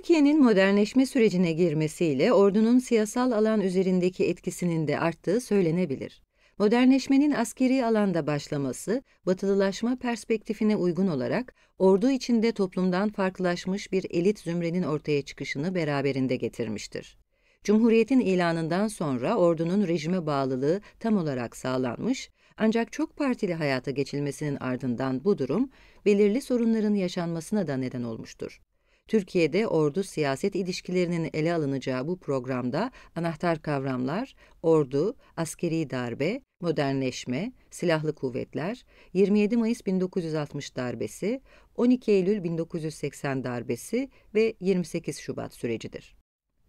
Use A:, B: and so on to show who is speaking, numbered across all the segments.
A: Türkiye'nin modernleşme sürecine girmesiyle ordunun siyasal alan üzerindeki etkisinin de arttığı söylenebilir. Modernleşmenin askeri alanda başlaması, batılılaşma perspektifine uygun olarak ordu içinde toplumdan farklılaşmış bir elit zümrenin ortaya çıkışını beraberinde getirmiştir. Cumhuriyetin ilanından sonra ordunun rejime bağlılığı tam olarak sağlanmış, ancak çok partili hayata geçilmesinin ardından bu durum belirli sorunların yaşanmasına da neden olmuştur. Türkiye'de ordu-siyaset ilişkilerinin ele alınacağı bu programda anahtar kavramlar ordu, askeri darbe, modernleşme, silahlı kuvvetler, 27 Mayıs 1960 darbesi, 12 Eylül 1980 darbesi ve 28 Şubat sürecidir.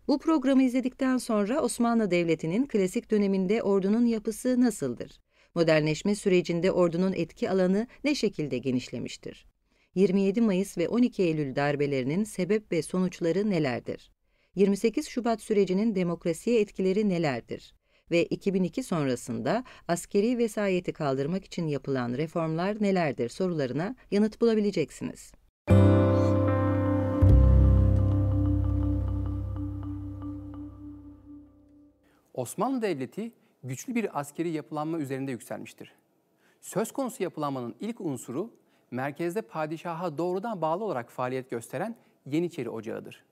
A: Bu programı izledikten sonra Osmanlı Devleti'nin klasik döneminde ordunun yapısı nasıldır? Modernleşme sürecinde ordunun etki alanı ne şekilde genişlemiştir? 27 Mayıs ve 12 Eylül darbelerinin sebep ve sonuçları nelerdir? 28 Şubat sürecinin demokrasiye etkileri nelerdir? Ve 2002 sonrasında askeri vesayeti kaldırmak için yapılan reformlar nelerdir sorularına yanıt bulabileceksiniz.
B: Osmanlı Devleti güçlü bir askeri yapılanma üzerinde yükselmiştir. Söz konusu yapılanmanın ilk unsuru merkezde padişaha doğrudan bağlı olarak faaliyet gösteren Yeniçeri Ocağı'dır.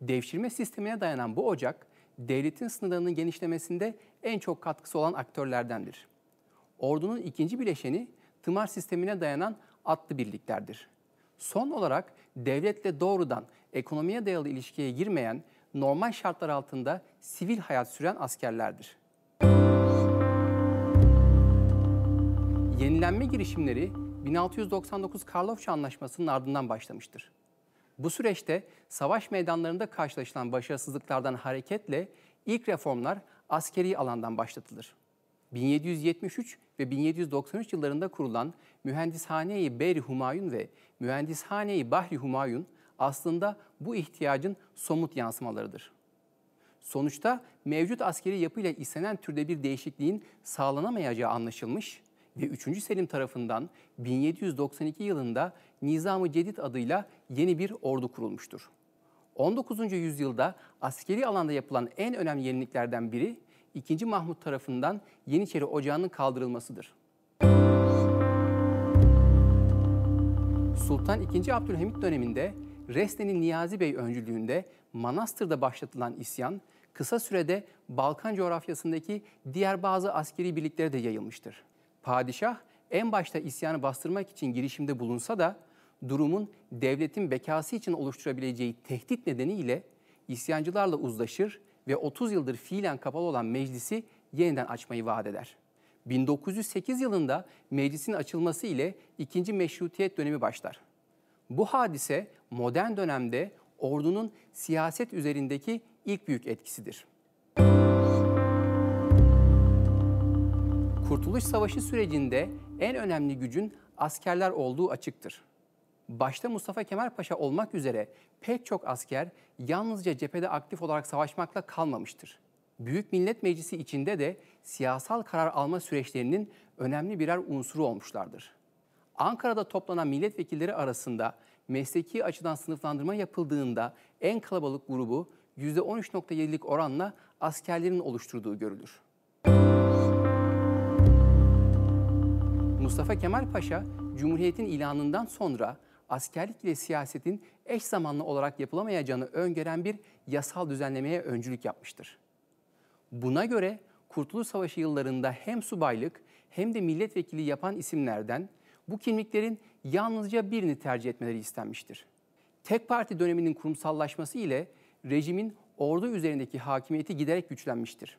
B: Devşirme sistemine dayanan bu ocak, devletin sınırlarının genişlemesinde en çok katkısı olan aktörlerdendir. Ordunun ikinci bileşeni tımar sistemine dayanan atlı birliklerdir. Son olarak devletle doğrudan ekonomiye dayalı ilişkiye girmeyen, normal şartlar altında sivil hayat süren askerlerdir. Yenilenme girişimleri 1699 Karlofça Anlaşması'nın ardından başlamıştır. Bu süreçte savaş meydanlarında karşılaşılan başarısızlıklardan hareketle ilk reformlar askeri alandan başlatılır. 1773 ve 1793 yıllarında kurulan Mühendishane-i Beri Humayun ve Mühendishane-i Bahri Humayun aslında bu ihtiyacın somut yansımalarıdır. Sonuçta mevcut askeri yapıyla istenen türde bir değişikliğin sağlanamayacağı anlaşılmış ve 3. Selim tarafından 1792 yılında Nizam-ı Cedid adıyla yeni bir ordu kurulmuştur. 19. yüzyılda askeri alanda yapılan en önemli yeniliklerden biri 2. Mahmut tarafından Yeniçeri Ocağı'nın kaldırılmasıdır. Sultan II. Abdülhamit döneminde Resne'nin Niyazi Bey öncülüğünde Manastır'da başlatılan isyan kısa sürede Balkan coğrafyasındaki diğer bazı askeri birliklere de yayılmıştır. Padişah en başta isyanı bastırmak için girişimde bulunsa da durumun devletin bekası için oluşturabileceği tehdit nedeniyle isyancılarla uzlaşır ve 30 yıldır fiilen kapalı olan meclisi yeniden açmayı vaat eder. 1908 yılında meclisin açılması ile ikinci Meşrutiyet dönemi başlar. Bu hadise modern dönemde ordunun siyaset üzerindeki ilk büyük etkisidir. Kurtuluş Savaşı sürecinde en önemli gücün askerler olduğu açıktır. Başta Mustafa Kemal Paşa olmak üzere pek çok asker yalnızca cephede aktif olarak savaşmakla kalmamıştır. Büyük Millet Meclisi içinde de siyasal karar alma süreçlerinin önemli birer unsuru olmuşlardır. Ankara'da toplanan milletvekilleri arasında mesleki açıdan sınıflandırma yapıldığında en kalabalık grubu %13.7'lik oranla askerlerin oluşturduğu görülür. Mustafa Kemal Paşa, Cumhuriyet'in ilanından sonra askerlik ile siyasetin eş zamanlı olarak yapılamayacağını öngören bir yasal düzenlemeye öncülük yapmıştır. Buna göre Kurtuluş Savaşı yıllarında hem subaylık hem de milletvekili yapan isimlerden bu kimliklerin yalnızca birini tercih etmeleri istenmiştir. Tek parti döneminin kurumsallaşması ile rejimin ordu üzerindeki hakimiyeti giderek güçlenmiştir.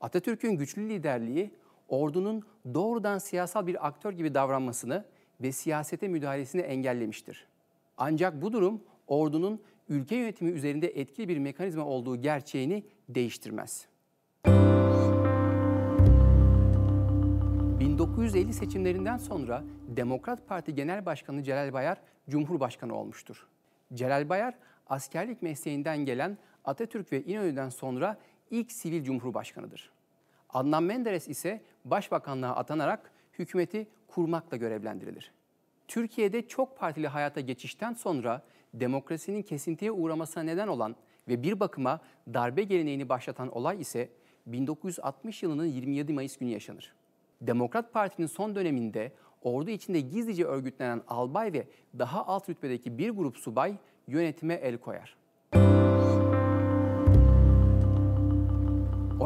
B: Atatürk'ün güçlü liderliği ordunun doğrudan siyasal bir aktör gibi davranmasını ve siyasete müdahalesini engellemiştir. Ancak bu durum ordunun ülke yönetimi üzerinde etkili bir mekanizma olduğu gerçeğini değiştirmez. 1950 seçimlerinden sonra Demokrat Parti Genel Başkanı Celal Bayar Cumhurbaşkanı olmuştur. Celal Bayar askerlik mesleğinden gelen Atatürk ve İnönü'den sonra ilk sivil cumhurbaşkanıdır. Adnan Menderes ise başbakanlığa atanarak hükümeti kurmakla görevlendirilir. Türkiye'de çok partili hayata geçişten sonra demokrasinin kesintiye uğramasına neden olan ve bir bakıma darbe geleneğini başlatan olay ise 1960 yılının 27 Mayıs günü yaşanır. Demokrat Parti'nin son döneminde ordu içinde gizlice örgütlenen albay ve daha alt rütbedeki bir grup subay yönetime el koyar.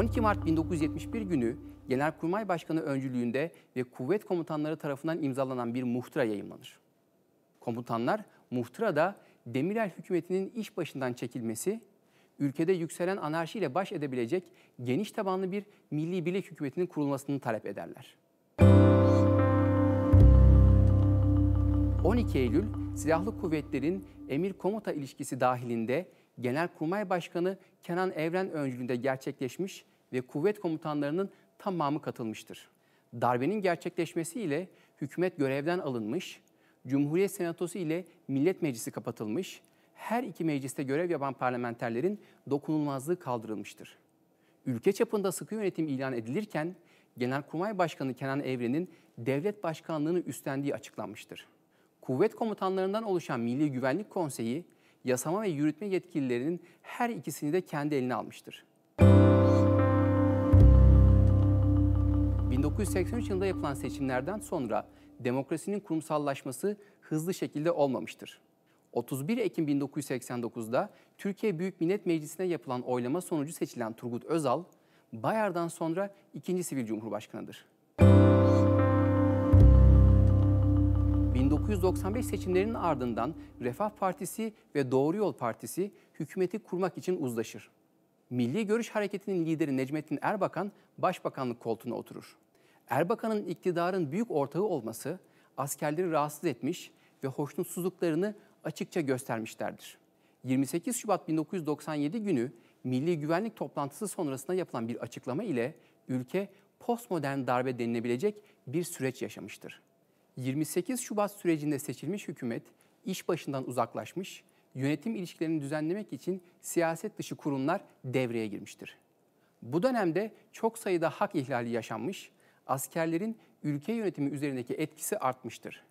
B: 12 Mart 1971 günü Genelkurmay Başkanı öncülüğünde ve kuvvet komutanları tarafından imzalanan bir muhtıra yayınlanır. Komutanlar muhtırada Demirel hükümetinin iş başından çekilmesi, ülkede yükselen anarşiyle baş edebilecek geniş tabanlı bir milli birlik hükümetinin kurulmasını talep ederler. 12 Eylül silahlı kuvvetlerin emir komuta ilişkisi dahilinde Genelkurmay Başkanı Kenan Evren öncülüğünde gerçekleşmiş ve kuvvet komutanlarının tamamı katılmıştır. Darbenin gerçekleşmesiyle hükümet görevden alınmış, Cumhuriyet Senatosu ile Millet Meclisi kapatılmış, her iki mecliste görev yapan parlamenterlerin dokunulmazlığı kaldırılmıştır. Ülke çapında sıkı yönetim ilan edilirken Genelkurmay Başkanı Kenan Evren'in devlet başkanlığını üstlendiği açıklanmıştır. Kuvvet komutanlarından oluşan Milli Güvenlik Konseyi, yasama ve yürütme yetkililerinin her ikisini de kendi eline almıştır. 1983 yılında yapılan seçimlerden sonra demokrasinin kurumsallaşması hızlı şekilde olmamıştır. 31 Ekim 1989'da Türkiye Büyük Millet Meclisi'ne yapılan oylama sonucu seçilen Turgut Özal, Bayar'dan sonra ikinci sivil cumhurbaşkanıdır. 1995 seçimlerinin ardından Refah Partisi ve Doğru Yol Partisi hükümeti kurmak için uzlaşır. Milli Görüş Hareketi'nin lideri Necmettin Erbakan başbakanlık koltuğuna oturur. Erbakan'ın iktidarın büyük ortağı olması askerleri rahatsız etmiş ve hoşnutsuzluklarını açıkça göstermişlerdir. 28 Şubat 1997 günü Milli Güvenlik Toplantısı sonrasında yapılan bir açıklama ile ülke postmodern darbe denilebilecek bir süreç yaşamıştır. 28 Şubat sürecinde seçilmiş hükümet iş başından uzaklaşmış, yönetim ilişkilerini düzenlemek için siyaset dışı kurumlar devreye girmiştir. Bu dönemde çok sayıda hak ihlali yaşanmış, askerlerin ülke yönetimi üzerindeki etkisi artmıştır.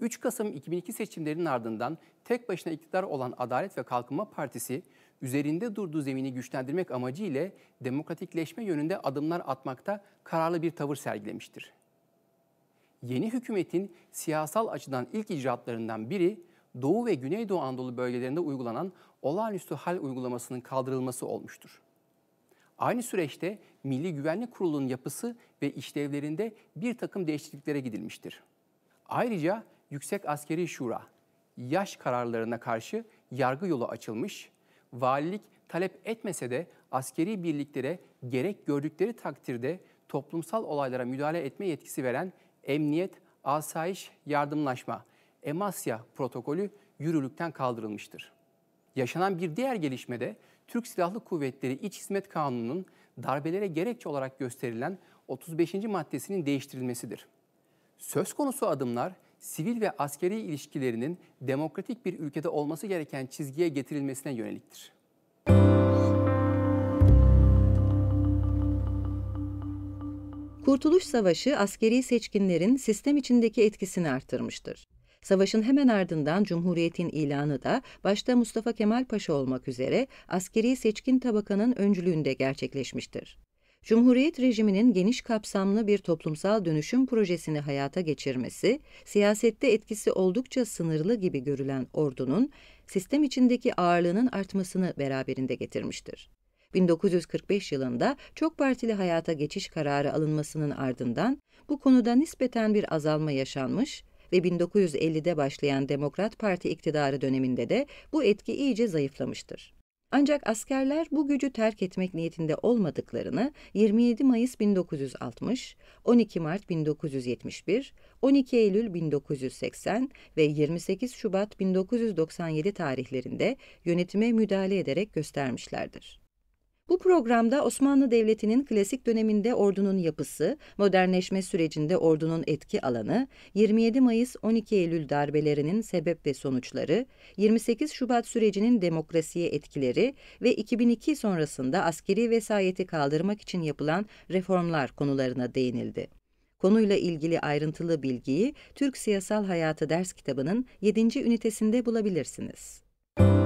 B: 3 Kasım 2002 seçimlerinin ardından tek başına iktidar olan Adalet ve Kalkınma Partisi üzerinde durduğu zemini güçlendirmek amacı ile demokratikleşme yönünde adımlar atmakta kararlı bir tavır sergilemiştir. Yeni hükümetin siyasal açıdan ilk icraatlarından biri Doğu ve Güneydoğu Anadolu bölgelerinde uygulanan olağanüstü hal uygulamasının kaldırılması olmuştur. Aynı süreçte Milli Güvenlik Kurulu'nun yapısı ve işlevlerinde bir takım değişikliklere gidilmiştir. Ayrıca Yüksek Askeri Şura, yaş kararlarına karşı yargı yolu açılmış, valilik talep etmese de askeri birliklere gerek gördükleri takdirde toplumsal olaylara müdahale etme yetkisi veren Emniyet, Asayiş, Yardımlaşma, Emasya protokolü yürürlükten kaldırılmıştır. Yaşanan bir diğer gelişmede Türk Silahlı Kuvvetleri İç Hizmet Kanunu'nun darbelere gerekçe olarak gösterilen 35. maddesinin değiştirilmesidir. Söz konusu adımlar sivil ve askeri ilişkilerinin demokratik bir ülkede olması gereken çizgiye getirilmesine yöneliktir.
A: Kurtuluş Savaşı askeri seçkinlerin sistem içindeki etkisini artırmıştır. Savaşın hemen ardından Cumhuriyet'in ilanı da başta Mustafa Kemal Paşa olmak üzere askeri seçkin tabakanın öncülüğünde gerçekleşmiştir. Cumhuriyet rejiminin geniş kapsamlı bir toplumsal dönüşüm projesini hayata geçirmesi, siyasette etkisi oldukça sınırlı gibi görülen ordunun sistem içindeki ağırlığının artmasını beraberinde getirmiştir. 1945 yılında çok partili hayata geçiş kararı alınmasının ardından bu konuda nispeten bir azalma yaşanmış ve 1950'de başlayan Demokrat Parti iktidarı döneminde de bu etki iyice zayıflamıştır. Ancak askerler bu gücü terk etmek niyetinde olmadıklarını 27 Mayıs 1960, 12 Mart 1971, 12 Eylül 1980 ve 28 Şubat 1997 tarihlerinde yönetime müdahale ederek göstermişlerdir. Bu programda Osmanlı Devleti'nin klasik döneminde ordunun yapısı, modernleşme sürecinde ordunun etki alanı, 27 Mayıs 12 Eylül darbelerinin sebep ve sonuçları, 28 Şubat sürecinin demokrasiye etkileri ve 2002 sonrasında askeri vesayeti kaldırmak için yapılan reformlar konularına değinildi. Konuyla ilgili ayrıntılı bilgiyi Türk Siyasal Hayatı ders kitabının 7. ünitesinde bulabilirsiniz. Müzik